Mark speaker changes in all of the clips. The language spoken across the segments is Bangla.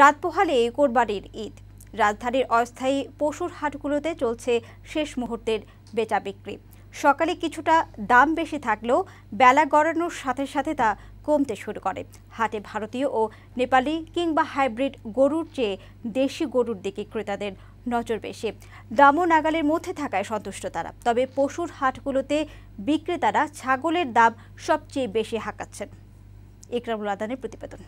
Speaker 1: রাত পোহালে কোরবানির ঈদ রাজধানীর অস্থায়ী পশুর হাটগুলোতে চলছে শেষ মুহূর্তের বেচা বিক্রি সকালে কিছুটা দাম বেশি থাকলেও বেলা গড়ানোর সাথে সাথে তা কমতে শুরু করে হাটে ভারতীয় ও নেপালি কিংবা হাইব্রিড গরুর চেয়ে দেশি গরুর দিকে ক্রেতাদের নজর বেশি দামও নাগালের মধ্যে থাকায় সন্তুষ্ট তারা তবে পশুর হাটগুলোতে বিক্রেতারা ছাগলের দাম সবচেয়ে বেশি হাঁকাচ্ছেন ইকরামুল আদানের প্রতিবেদন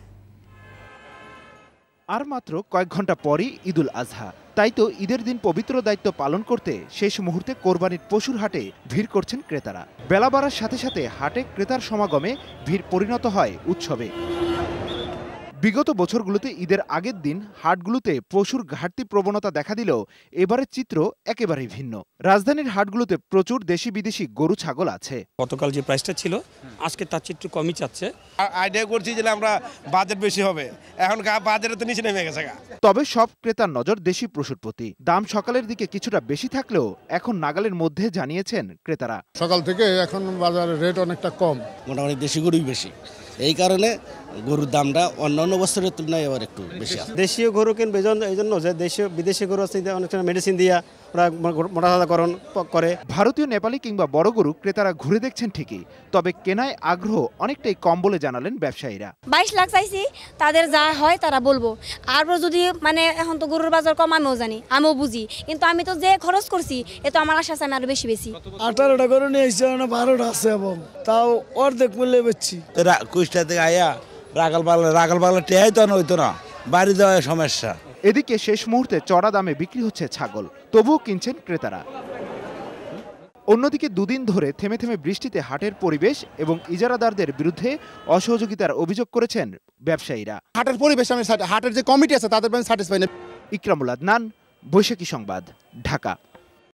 Speaker 2: আর মাত্র কয়েক ঘন্টা পরই ঈদুল আজহা তাই তো ঈদের দিন পবিত্র দায়িত্ব পালন করতে শেষ মুহূর্তে কোরবানির পশুর হাটে ভিড় করছেন ক্রেতারা বেলা বাড়ার সাথে সাথে হাটে ক্রেতার সমাগমে ভিড় পরিণত হয় উৎসবে বিগত বছরগুলোতে ঈদের আগের দিন হাটগুলোতে পশুর ঘাটতি প্রবণতা দেখা দিলেও এবারের চিত্র একেবারেই ভিন্ন রাজধানীর হাটগুলোতে প্রচুর দেশি বিদেশি গরু ছাগল আছে গতকাল যে প্রাইসটা ছিল আজকে তার চিত্র কমই চাচ্ছে আইডিয়া করছি যে আমরা বাজেট বেশি হবে এখন বাজারে তো নিচে নেমে গেছে তবে সব ক্রেতার নজর দেশি পশুর প্রতি দাম সকালের দিকে কিছুটা বেশি থাকলেও এখন নাগালের মধ্যে জানিয়েছেন ক্রেতারা সকাল থেকে এখন বাজারের রেট অনেকটা কম মোটামুটি দেশি গরুই বেশি এই কারণে গরুর দামটা অন্য অন্য বছরের তুলনায় আবার একটু বেশি দেশীয় গরু কিনবে এই জন্য যে দেশীয় বিদেশি গরু আছে অনেক সময় মেডিসিন দিয়া মোটাসাদাকরণ করে ভারতীয় নেপালি কিংবা বড় গরু ক্রেতারা ঘুরে দেখছেন ঠিকই তবে কেনায় আগ্রহ অনেকটাই কম বলে জানালেন ব্যবসায়ীরা
Speaker 1: বাইশ লাখ চাইছি তাদের যা হয় তারা বলবো আরও যদি মানে এখন তো গরুর বাজার কম আমিও জানি আমিও বুঝি কিন্তু আমি তো যে খরচ করছি এ তো আমার আশা আমি আরো বেশি বেশি আঠারোটা গরু নিয়ে বারোটা আছে এবং
Speaker 2: তাও অর্ধেক মূল্যে বেচছি কুষ্টা থেকে আয়া রাগাল পাগলা রাগাল পাগলা টেহাই তো হইতো না বাড়ি দেওয়া সমস্যা এদিকে শেষ মুহূর্তে চড়া দামে বিক্রি হচ্ছে ছাগল তবুও কিনছেন ক্রেতারা অন্যদিকে দুদিন ধরে থেমে থেমে বৃষ্টিতে হাটের পরিবেশ এবং ইজারাদারদের বিরুদ্ধে অসহযোগিতার অভিযোগ করেছেন ব্যবসায়ীরা হাটের পরিবেশ আমি হাটের যে কমিটি আছে তাদের স্যাটিসফাই না ইকরামুল আদনান বৈশাখী সংবাদ ঢাকা